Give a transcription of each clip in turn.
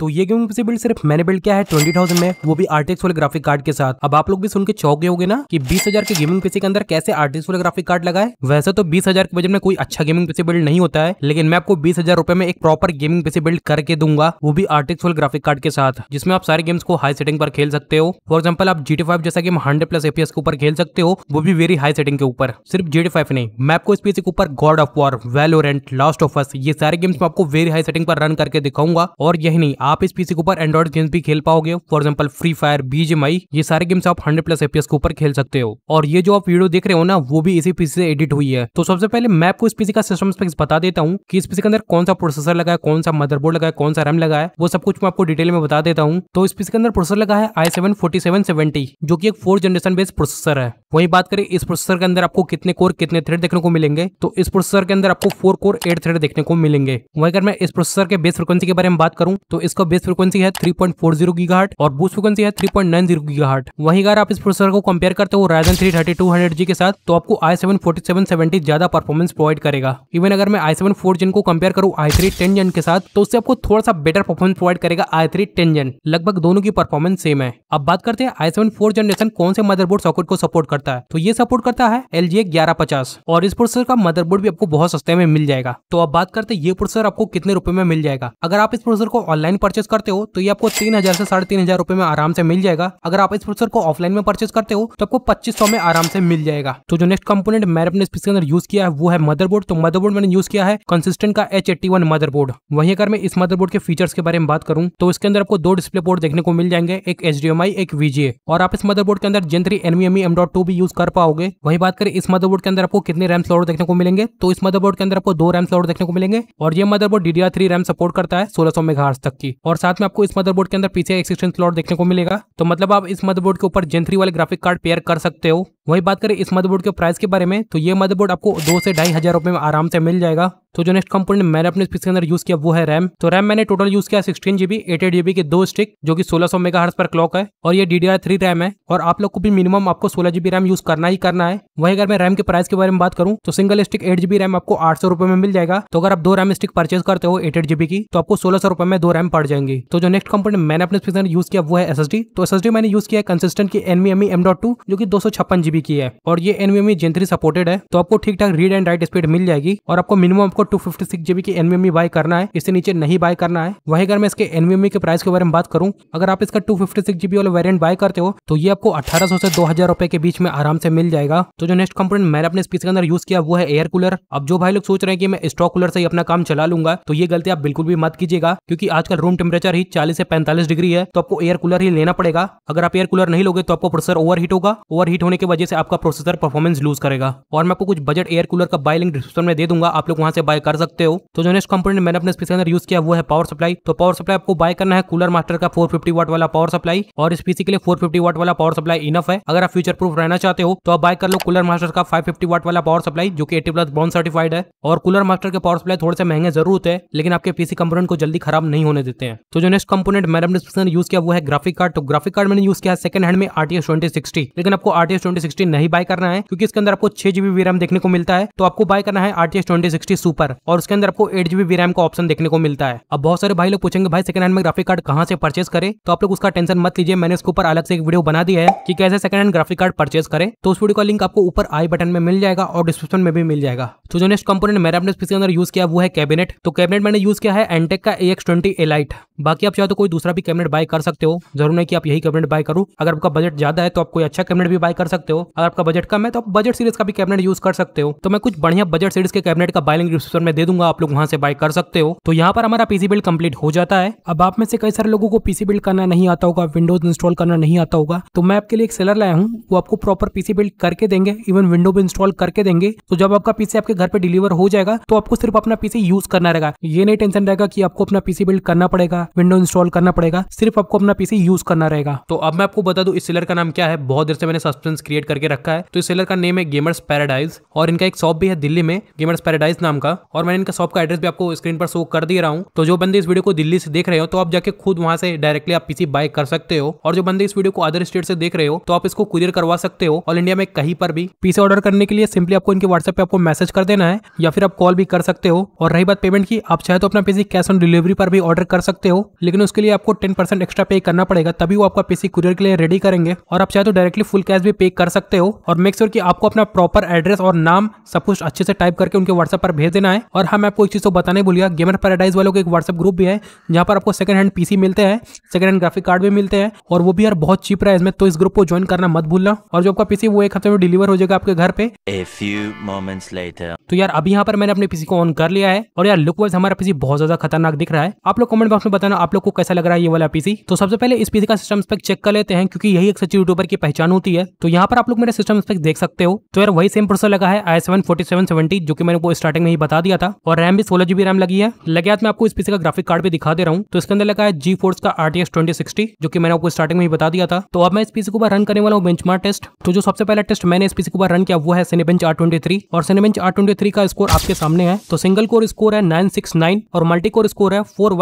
तो ये gaming PC build सिर्फ मैंने बिल्ड किया है ट्वेंटी थाउजेंड में वो भी आर्टिक्स वाले ग्राफिक कार्ड के साथ अब आप लोग भी सुन के चौक गए ना कि बीस हजार के गेमिंग पीसी के अंदर कैसे आर्टिक्स वाले ग्राफिक कार्ड लगाए वैसे तो बीस हजार के बजट में कोई अच्छा गेमिंग पीसी बिल्ड नहीं होता है लेकिन मैं आपको बीस हजार रुपए में एक प्रॉपर गेमिंग पीसी बिल्ड करके दूंगा वो भी आर्टिक्स वाले ग्राफिक कार्ड के साथ जिसमें आप सारे गेम्स को हाई सेटिंग पर खेल सकते हो फॉर एग्जाम्पल आप जी जैसा गेम हंड्रेड प्लस एपीएस के ऊपर खेल सकते हो वो भी वेरी हाई सेटिंग के ऊपर सिर्फ जी नहीं मैं आपको इस पीसी के ऊपर God of War Valorant Last of Us ये सारे गेम्स में आपको वेरी हाई सेटिंग पर रन करके दिखाऊंगा और यही नहीं आप इस पीसी के ऊपर एंड्रॉइड गेम्स भी खेल पाओगे for example Free Fire BGMI ये सारे गेम्स आप हंड्रेड प्लस एपीएस के ऊपर खेल सकते हो और ये जो आप वीडियो देख रहे हो ना वो भी इसी पीसी से एडिट हुई है तो सबसे पहले मैं आपको इस पीसी का सिस्टम स्पेक्स बता देता हूँ की इस पीसी के अंदर कौन सा प्रोसेसर लगा है कौन सा मदरबोर्ड लगा है कौन सा रैम लगा है वो सब कुछ मैं आपको डिटेल में बता देता हूँ तो इस पीसी के अंदर प्रोसेसर लगा है I seven forty seven seventy जो की एक फोर्थ जनरेशन बेस्ड प्रोसेसर है वही बात करें इस प्रोसेसर के अंदर आपको कितने कोर कितने थ्रेड देखने को मिलेंगे तो इस प्रोसेसर के अंदर आपको फोर कोर एट थ्रेड देखने को मिलेंगे वही अगर मैं इस प्रोसेसर के बेस फ्रिक्वेंसी के बारे में बात करूं तो इसका इसका बेस फ्रीक्वेंसी है थ्री पॉइंट फोर जीरो गीगाहट और बूस्ट फ्रीक्वेंसी है थ्री पॉइंट नाइन जीरो गीगाहट वहीं अगर आप इस प्रोसेसर को कंपेयर करते हो Ryzen three thirty two hundred G के साथ तो आपको I seven forty seven seventy ज्यादा परफॉर्मेंस प्रोवाइड करेगा इवन अगर मैं आई सेवन फोर जन को कंपेयर करूँ आई थ्री टेन जन के साथ तो उससे आपको थोड़ा सा बेटर परफॉर्मेंस प्रोवाइड करेगा आई थ्री टेन जन लगभग दोनों की परफॉर्मेंस सेम है अब बात करते हैं आई सेवन फोर जनरेशन कौन से मदरबोर्ड सॉकेट को सपोर्ट करता है तो ये सपोर्ट करता है एल जी ग्यारह पचास और इस प्रोसेसर का मदरबोर्ड भी आपको बहुत सस्ते में मिल जाएगा तो अब बात करते हैं ये प्रोसेसर आपको कितने रुपए में मिल जाएगा अगर आप इस प्रोसेसर को ऑनलाइन परचेस करते हो तो ये आपको तीन हजार से साढ़े तीन हजार रुपए में आराम से मिल जाएगा अगर आप इस प्रोसेसर को ऑफलाइन में परचेस करते हो तो आपको पच्चीस सौ में आराम से मिल जाएगा तो जो नेक्स्ट कंपोनेंट मैंने अपने इसके अंदर यूज किया है वो है मदरबोर्ड तो मदरबोर्ड मैंने यूज किया है कंसिस्टेंट का एच एट्टी वन मदरबोर्ड वहीं अगर मैं इस मदरबोर्ड के फीचर्स के बारे में बात करूं तो इसके अंदर आपको दो डिस्प्ले बोर्ड देखने को मिल जाएंगे एक एच एक वीजीए और आप इस मदरबोर्ड के अंदर gen three NVMe M dot two भी यूज कर पाओगे वही बात करें इस मदरबोर्ड के अंदर आपको कितने रैम स्लॉट देखने को मिलेंगे तो इस मदरबोर्ड के अंदर आपको दो रैम स्लॉट देखने को मिलेंगे और ये मदरबोर्ड डी रैम सपोर्ट करता है सोलह सौ मेगाहर्स तक की और साथ में आपको इस मदरबोर्ड के अंदर पीछे एक्सटेंशन स्लॉट देखने को मिलेगा तो मतलब आप इस मदरबोर्ड के ऊपर जेंथ्री वाले ग्राफिक कार्ड पेयर कर सकते हो वही बात करें इस मदरबोर्ड के प्राइस के बारे में तो ये मदरबोर्ड आपको दो से ढाई हजार रुपए में आराम से मिल जाएगा तो जो नेक्स्ट कंपोनेंट मैंने अपने पीस के अंदर यूज किया वो है रैम तो रैम मैंने टोटल यूज किया sixteen GB eight eight GB के दो स्टिक जो कि सोलह सौ मेगा हर्स पर क्लॉक है और ये डी थ्री रैम है और आप लोग को भी मिनिमम आपको सोलह जीबी रैम यूज करना ही करना है वही अगर मैं रैम के प्राइस के बारे में बात करूँ तो single stick eight GB RAM आपको आठ सौ में मिल जाएगा तो अगर आप दो रैम स्टिक परचेज करते हो एट जीबी की तो आपको सोलह सौ रुपए में दो रैम पड़ जाएंगी तो जो नेक्स्ट कंपोनेंट मैंने अपने स्पीकर यूज किया वो है एस तो एस मैंने यूज किया है कंसिस्टेंट की एनवीएम एम डॉट टू जो की दो जीबी की है और ये एनवीएम जेन थ्री सपोर्टेड है तो आपको ठीक ठाक रीड एंड राइट स्पीड मिल जाएगी और आपको मिनिमम आपको टू फिफ्टी सिक्स जीबी की एनवीएम बाय e करना है इससे नीचे नहीं बाय करना है वही अगर मैं इसके एनवीएम e के प्राइस के बारे में बात करूं अगर आप इसका टू फिफ्टी सिक्स जीबी वाला वेरियंट बाय करते हो तो ये आपको अठारह से दो हजार रुपए के बीच में आराम से मिल जाएगा तो जो नेक्स्ट कंपोनेंट मैंने अपने स्पीच के अंदर यूज किया वो है एयर कूलर अब जो भाई लोग सोच रहे हैं कि मैं स्टॉक कूलर से ही अपना काम चला लूंगा तो ये गलती आप बिल्कुल भी मत कीजिएगा क्योंकि आजकल रूम टेम्परेचर ही चालीस से पैंतालीस डिग्री है तो आपको एयर कूलर ही लेना पड़ेगा अगर आप एयर कूलर नहीं लोगे तो आपको प्रोसेसर ओवर होगा ओवर होने की वजह से आपका प्रोसेसर परफॉर्मेंस लूज करेगा और मैं आपको कुछ बजट एयर कूलर का बाय लिंक डिस्क्रिप्शन में दे दूंगा आप लोग वहां से बाय कर सकते हो तो जो नेक्स्ट कंपोनेंट मैंने अपने स्पीसी यूज किया वो है पावर सप्लाई तो पावर सप्लाई आपको बाय करना है कूलर मास्टर का फोर वाट वाला पावर सप्लाई और इस पीसी के लिए फोर वाट वाला पावर सप्लाई इनफ है अगर आप फ्यूचर प्रूफ रहना चाहते हो तो आप बाय कर लो कूलर मास्टर का फाइव वाट वाला पावर सप्लाई जो कि एटी प्लस ब्राउन सर्टिफाइड है और कूलर मास्टर के पावर सप्लाई थोड़े से महंगे जरूर होते हैं लेकिन आपके पीसी कंपोनेंट को जल्दी खराब नहीं होने देते सकते हैं तो जो नेक्स्ट कंपोनेंट मैडम ने यूज किया वो है ग्राफिक कार्ड तो ग्राफिक कार्ड मैंने यूज किया सेकंड हैंड में आरटीएस ट्वेंटी सिक्सटी लेकिन आपको आरटीएस ट्वेंटी सिक्सटी नहीं बाय करना है क्योंकि इसके अंदर आपको छह जीबी वीराम देखने को मिलता है तो आपको बाय करना है आरटीएस ट्वेंटी सिक्सटी सुपर और उसके अंदर आपको एट जीबी वीराम का ऑप्शन देखने को मिलता है अब बहुत सारे भाई लोग पूछेंगे भाई सेकंड हैंड में ग्राफिक कार्ड कहाँ से परचेस करे तो आप लोग उसका टेंशन मत लीजिए मैंने इसके ऊपर अलग से एक वीडियो बना दिया है कि कैसे second hand graphic card purchase करे तो उस वीडियो का लिंक आपको ऊपर आई बटन में मिल जाएगा और डिस्क्रिप्शन में भी मिल जाएगा तो जो नेक्स्ट कंपोनेंट मैंने अपने इसके अंदर यूज किया वो है कैबिनेट तो कैबिनेट मैंने यूज किया है एनटेक का एक्स ट्वेंटी कैबिनेट बाकी आप चाहे तो कोई दूसरा भी कैबिनेट बाय कर सकते हो जरूर नहीं कि आप यही कैबिनेट बाय करो अगर आपका बजट ज्यादा है तो आप कोई अच्छा कैबिनेट भी बाय कर सकते हो अगर आपका बजट कम है तो आप बजट सीरीज का भी कैबिनेट यूज कर सकते हो तो मैं कुछ बढ़िया बजट सीरीज के कैबिनेट का बाय डिस्क्रिप्शन में दे दूंगा आप लोग वहां से बाय कर सकते हो तो यहाँ पर हमारा पीसी बिल्ड कम्प्लीट हो जाता है अब आप में से कई सारे लोगों को पीसी बिल्ड करना नहीं आता होगा विंडोज इंस्टॉल करना नहीं आता होगा तो मैं आपके लिए एक सेलर लाया हूँ वो आपको प्रॉपर पीसी बिल्ड करके देंगे इवन विंडो भी इंस्टॉल करके देंगे तो जब आपका पीसी आपके घर पर डिलीवर हो जाएगा तो आपको सिर्फ अपना पीसी यूज करना रहेगा ये नहीं टेंशन रहेगा कि आपको अपना पीसी बिल्ड करना पड़ेगा पड़ेगा विंडो इंस्टॉल करना पड़ेगा सिर्फ आपको अपना पीसी यूज करना रहेगा तो अब मैं आपको बता दू इस सेलर का नाम क्या है बहुत देर से मैंने सस्पेंस क्रिएट करके रखा है तो इस सेलर का नेम है गेमर्स पैराडाइज और इनका एक शॉप भी है दिल्ली में गेमर्स पैराडाइज नाम का और मैंने इनका शॉप का एड्रेस भी आपको स्क्रीन पर शो कर दे रहा हूँ तो जो बंदे इस वीडियो को दिल्ली से देख रहे हो तो आप जाके खुद वहां से डायरेक्टली आप पीसी बाय कर सकते हो और जो बंदे इस वीडियो को अदर स्टेट से देख रहे हो तो आप इसको कुरियर करवा सकते हो ऑल इंडिया में कहीं पर भी पीसी ऑर्डर करने के लिए सिंपली आपको इनके व्हाट्सएप पे आपको मैसेज कर देना है या फिर आप कॉल भी कर सकते हो और रही बात पेमेंट की आप चाहे तो अपना पीसी कैश ऑन डिलीवरी पर भी ऑर्डर कर सकते सकते हो लेकिन उसके लिए आपको टेन परसेंट एक्स्ट्रा पे करना पड़ेगा तभी वो आपका पीसी कुरियर के लिए रेडी करेंगे और आप चाहे तो डायरेक्टली फुल कैश भी पे कर सकते हो और मेक श्योर sure कि आपको अपना प्रॉपर एड्रेस और नाम सब कुछ अच्छे से टाइप करके उनके व्हाट्सएप पर भेज देना है और हम हाँ, आपको एक चीज को तो बताने भूलिएगा गेमर पैराडाइज वालों का एक व्हाट्सएप ग्रुप भी है जहाँ पर आपको सेकंड हैंड पीसी मिलते हैं सेकंड हैंड ग्राफिक कार्ड भी मिलते हैं और वो भी यार बहुत चीप प्राइस में तो इस ग्रुप को ज्वाइन करना मत भूलना और जो आपका पीसी वो एक हफ्ते में डिलीवर हो जाएगा आपके घर पे तो यार अभी यहाँ पर मैंने अपने पीसी को ऑन कर लिया है और यार लुक वाइज हमारा पीसी बहुत ज्यादा खतरनाक दिख रहा है आप लोग कमेंट बॉक्स में बताना आप लोग को कैसा लग रहा है ये वाला पीसी तो सबसे पहले इस पीसी का सिस्टम स्पेक चेक कर लेते हैं क्योंकि यही एक सच्ची यूट्यूबर की पहचान होती है तो यहाँ पर आप लोग मेरा सिस्टम स्पेक देख सकते हो तो यार वही सेम प्रोसेसर लगा है आई सेवन फोर्टी जो कि मैंने स्टार्टिंग में ही बता दिया था और रैम भी सोलह जीबी रैम लगी है लगे मैं आपको इस पीसी का ग्राफिक कार्ड भी दिखा दे रहा हूँ तो इसके अंदर लगा है जी फोर्स का आर ट्वेंटी सिक्सटी जो कि मैंने आपको स्टार्टिंग में ही बता दिया था तो अब मैं इस पीसी को रन करने वाला हूँ बेंच टेस्ट तो जो सबसे पहला टेस्ट मैंने इस पीसी को रन किया वो है सिनेबेंच आर ट्वेंटी और सिनेबेंच आर ट्वेंटी का स्कोर आपके सामने है तो सिंगल कोर स्कोर है नाइन और मल्टी कोर स्कोर है फोर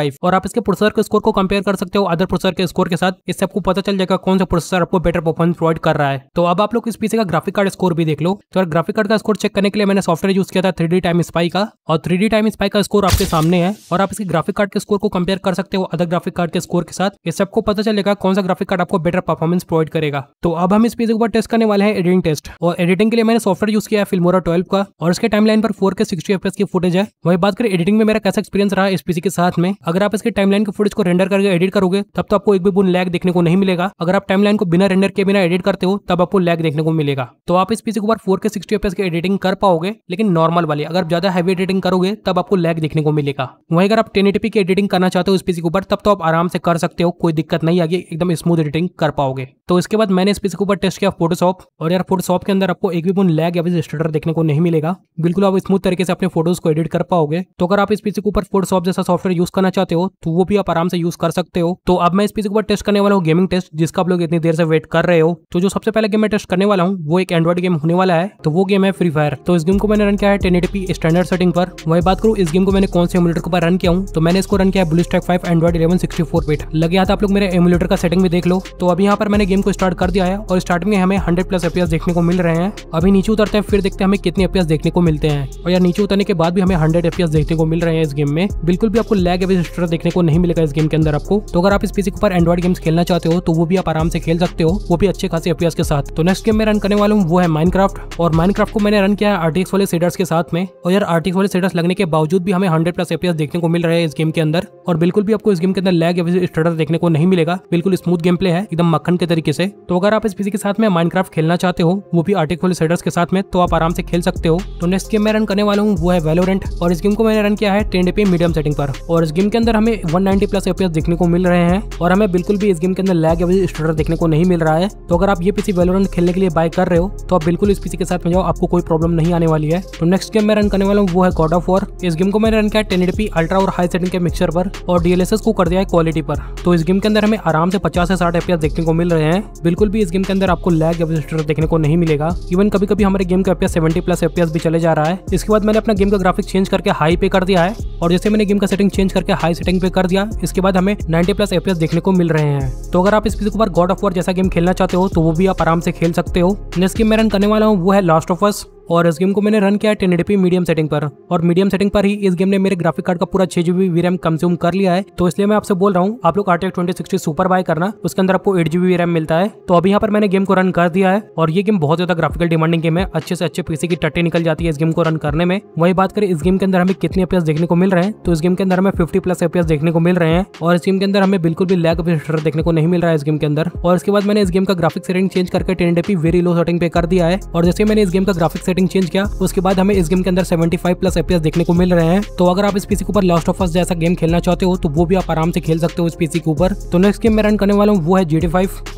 फाइव और आप इसके प्रोसेसर के स्कोर को कंपेयर कर सकते हो अदर प्रोसेसर के स्कोर के साथ इससे आपको पता चल जाएगा कौन सा प्रोसेसर आपको बेटर परफॉर्मेंस प्रोवाइड कर रहा है तो अब आप लोग इस पीसी का ग्राफिक कार्ड स्कोर भी देख लो तो ग्राफिक कार्ड का स्कोर चेक करने के लिए मैंने सॉफ्टवेयर यूज किया था थ्री टाइम स्पाई का और थ्री टाइम स्पाई का स्कोर आपके सामने है और आप इसके ग्राफिक कार्ड के स्कोर को कंपेयर कर सकते हो अदर ग्राफिक कार्ड के स्कोर के साथ इससे आपको पता चलेगा कौन सा ग्राफिक कार्ड आपको बेटर परफॉर्मेंस प्रोवाइड करेगा तो अब हम इस पीसी के ऊपर टेस्ट करने वाले हैं एडिटिंग टेस्ट और एडिटिंग के लिए मैंने सॉफ्टवेयर यूज किया है फिल्मोरा ट्वेल्व का और इसके टाइम पर फोर के सिक्सटी एफ की फुटेज है वही बात करें एडिटिंग में मेरा कैसा एक्सपीरियंस रहा इस पीसी के साथ में अगर आप इसके टाइमलाइन के फुटेज को रेंडर करके एडिट करोगे तब तो आपको एक भी बुन लैग देखने को नहीं मिलेगा अगर आप टाइमलाइन को बिना रेंडर के बिना एडिट करते हो तब आपको लैग देखने को मिलेगा तो आप इस पीसी को बार फोर के सिक्सटी एफ की एडिटिंग कर पाओगे लेकिन नॉर्मल वाली अगर ज्यादा हैवी एडिटिंग करोगे तब आपको लैग देखने को मिलेगा वहीं अगर आप टेन की एडिटिंग करना चाहते हो इस पीसी के ऊपर तब तो आप आराम से कर सकते हो कोई दिक्कत नहीं आगे एकदम स्मूथ एडिटिंग कर पाओगे तो इसके बाद मैंने इस पीसी के ऊपर टेस्ट किया फोटोशॉप और यार फोटोशॉप के अंदर आपको एक भी बुन लैग या फिर स्टेटर देखने को नहीं मिलेगा बिल्कुल आप स्मूथ तरीके से अपने फोटोज को एडिट कर पाओगे तो अगर आप इस पीसी के ऊपर फोटोशॉप जैसा सॉफ्टवेयर यूज करना करना चाहते हो तो वो भी आप आराम से यूज कर सकते हो तो अब मैं इस पीसी के ऊपर टेस्ट करने वाला हूँ गेमिंग टेस्ट जिसका आप लोग इतनी देर से वेट कर रहे हो तो जो सबसे पहले गेम मैं टेस्ट करने वाला हूँ वो एक एंड्रॉइड गेम होने वाला है तो वो गेम है फ्री फायर तो इस गेम को मैंने रन किया है टेन स्टैंडर्ड सेटिंग पर वही बात करूँ इस गेम को मैंने कौन से एमुलेटर के रन किया हूँ तो मैंने इसको रन किया है Blue Stack five Android eleven sixty four bit लगे हाथ आप लोग मेरे एमुलेटर का सेटिंग भी देख लो तो अभी यहाँ पर मैंने गेम को स्टार्ट कर दिया है और स्टार्टिंग में हमें हंड्रेड प्लस एपीएस देखने को मिल रहे हैं अभी नीचे उतरते हैं फिर देखते हैं हमें कितने एपीएस देखने को मिलते हैं और यार नीचे उतरने के बाद भी हमें हंड्रेड एपीएस देखने को मिल रहे हैं इस गेम में बिल्कुल भी आपको लैग एपिस रजिस्टर देखने को नहीं मिलेगा इस गेम के अंदर आपको तो अगर आप इस पीसी के ऊपर एंड्रॉइड गेम्स खेलना चाहते हो तो वो भी आप आराम से खेल सकते हो वो भी अच्छे खासे एपीएस के साथ तो नेक्स्ट गेम में रन करने वाले हूँ वो है माइनक्राफ्ट और माइनक्राफ्ट को मैंने रन किया है आर्टिक्स वाले सीडर्स के साथ में और यार आर्टिक्स वाले सीडर्स लगने के बावजूद भी हमें हंड्रेड प्लस एपीएस देखने को मिल रहा है इस गेम के अंदर और बिल्कुल भी आपको इस गेम के अंदर लैग या स्टडर देखने को नहीं मिलेगा बिल्कुल स्मूथ गेम प्ले है एकदम मक्खन के तरीके से तो अगर आप इस पीसी के साथ में माइनक्राफ्ट खेलना चाहते हो वो भी आर्टिक्स वाले सीडर्स के साथ में तो आप आराम से खेल सकते हो तो नेक्स्ट गेम में रन करने वाला हूँ वो है वेलोरेंट और इस गेम को मैंने रन किया है टेन पे मीडियम सेटिंग पर और इस गेम के अंदर हमें 190 प्लस एपीएस देखने को मिल रहे हैं और हमें बिल्कुल भी इस गेम के अंदर लैग या स्टोर देखने को नहीं मिल रहा है तो अगर आप ये पीसी वेलोरेंट खेलने के लिए बाय कर रहे हो तो आप बिल्कुल इस पीसी के साथ में जाओ आपको कोई प्रॉब्लम नहीं आने वाली है तो नेक्स्ट गेम मैं रन करने वाला हूँ वो है गॉड ऑफ वॉर इस गेम को मैंने रन किया टेन अल्ट्रा और हाई सेटिंग के मिक्सर पर और डीएलएसएस को कर दिया है क्वालिटी पर तो इस गेम के अंदर हमें आराम से पचास से साठ एपीएस देखने को मिल रहे हैं बिल्कुल भी इस गेम के अंदर आपको लैग या स्टोर देखने को नहीं मिलेगा इवन कभी कभी हमारे गेम का एपीएस सेवेंटी प्लस एपीएस भी चले जा रहा है इसके बाद मैंने अपना गेम का ग्राफिक चेंज करके हाई पे कर दिया है और जैसे मैंने गेम का सेटिंग चेंज करके हाई सेटिंग पे कर दिया इसके बाद हमें नाइनटी प्लस एफ देखने को मिल रहे हैं तो अगर आप इस पीसी के ऊपर गॉड ऑफ वॉर जैसा गेम खेलना चाहते हो तो वो भी आप आराम से खेल सकते हो नेक्स्ट गेम मैं रन करने वाला हूँ वो है लास्ट ऑफ अस और इस गेम को मैंने रन किया है टेन मीडियम सेटिंग पर और मीडियम सेटिंग पर ही इस गेम ने मेरे ग्राफिक कार्ड का पूरा छह जीबी रैम कंज्यूम कर लिया है तो इसलिए मैं आपसे बोल रहा हूँ आप लोग RTX twenty sixty super buy करना उसके अंदर आपको एट जीबी रैम मिलता है तो अभी यहाँ पर मैंने गेम को रन कर दिया है और ये गेम बहुत ज्यादा ग्राफिकल डिमांडिंग गेम है अच्छे से अच्छे पीसी की टट्टी निकल जाती है इस गेम को रन करने में वही बात करें इस गेम के अंदर हमें कितने एपियस देखने को मिल रहे हैं तो इस गेम के अंदर हमें फिफ्टी प्लस एपीएस देखने को मिल रहे हैं और इस गेम के अंदर हमें बिल्कुल भी लैग ऑफ देखने को नहीं मिल रहा है इस गेम के अंदर और इसके बाद मैंने इस गेम का ग्राफिक सेटिंग चेंज करके टेन वेरी लो सेटिंग पे कर दिया है और जैसे मैंने इस गेम का ग्राफिक सेटिंग सेटिंग चेंज किया उसके बाद हमें इस गेम के अंदर सेवेंटी प्लस एपीएस देखने को मिल रहे हैं तो अगर आप इस पीसी के ऊपर लास्ट ऑफ अस जैसा गेम खेलना चाहते हो तो वो भी आप आराम से खेल सकते हो इस पीसी के ऊपर तो नेक्स्ट गेम मैं रन करने वाला हूँ वो है जी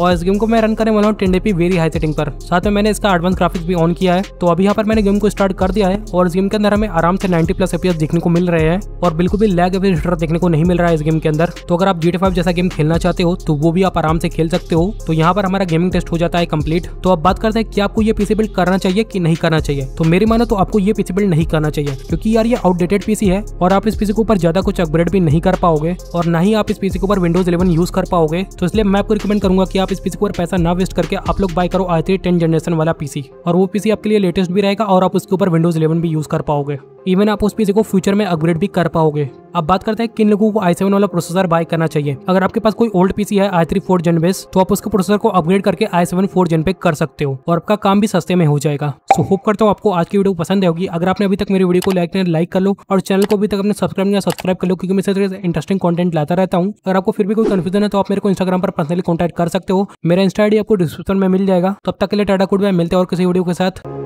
और इस गेम को मैं रन करने वाला हूँ टेन वेरी हाई सेटिंग पर साथ में मैंने इसका एडवांस ग्राफिक्स भी ऑन किया है तो अभी यहाँ पर मैंने गेम को स्टार्ट कर दिया है और इस गेम के अंदर हमें आराम से नाइन्टी प्लस एपीएस देखने को मिल रहे हैं और बिल्कुल भी लैग एवरेज हिटर देखने को नहीं मिल रहा है इस गेम के अंदर तो अगर आप जी जैसा गेम खेलना चाहते हो तो वो भी आप आराम से खेल सकते हो तो यहाँ पर हमारा गेमिंग टेस्ट हो जाता है कंप्लीट तो अब बात करते हैं कि आपको ये पीसी बिल्ड करना चाहिए कि नहीं करना चाहिए चाहिए तो मेरी माना तो आपको ये पीसी बिल्ड नहीं करना चाहिए क्योंकि यार ये आउटडेटेड पीसी है और आप इस पीसी के ऊपर ज्यादा कुछ अपग्रेड भी नहीं कर पाओगे और ना ही आप इस पीसी के ऊपर विंडोज इलेवन यूज कर पाओगे तो इसलिए मैं आपको रिकमेंड करूंगा कि आप इस पीसी के पैसा ना वेस्ट करके आप लोग बाय करो आई थ्री टेन जनरेशन वाला पीसी और वो पीसी आपके लिए लेटेस्ट भी रहेगा और आप उसके ऊपर विंडोज इलेवन भी यूज कर पाओगे इवन आप उस पीसी को फ्यूचर में अपग्रेड भी कर पाओगे अब बात करते हैं किन लोगों को आई सेवन वाला प्रोसेसर बाय करना चाहिए अगर आपके पास कोई ओल्ड पीसी है I three four gen base तो आप उसके प्रोसेसर को अपग्रेड करके आई सेवन फोर जेन पे कर सकते हो और आपका काम भी सस्ते में हो जाएगा सो होप करता हूँ आपको आज की वीडियो पसंद होगी अगर आपने अभी तक मेरी वीडियो को लाइक नहीं लाइक कर लो और चैनल को अभी तक अपने सब्सक्राइब नहीं सब्सक्राइब कर लो क्योंकि मैं इस इंटरेस्टिंग कॉन्टेंट लाता रहता हूँ अगर आपको फिर भी कोई कन्फ्यूजन है तो आप मेरे को इंस्टाग्राम पर पर्सनली कॉन्टैक्ट कर सकते हो मेरा इंस्टा आपको डिस्क्रिप्शन में मिल जाएगा तब तक के लिए टाटा कोड में मिलते हैं और किसी वीडियो के साथ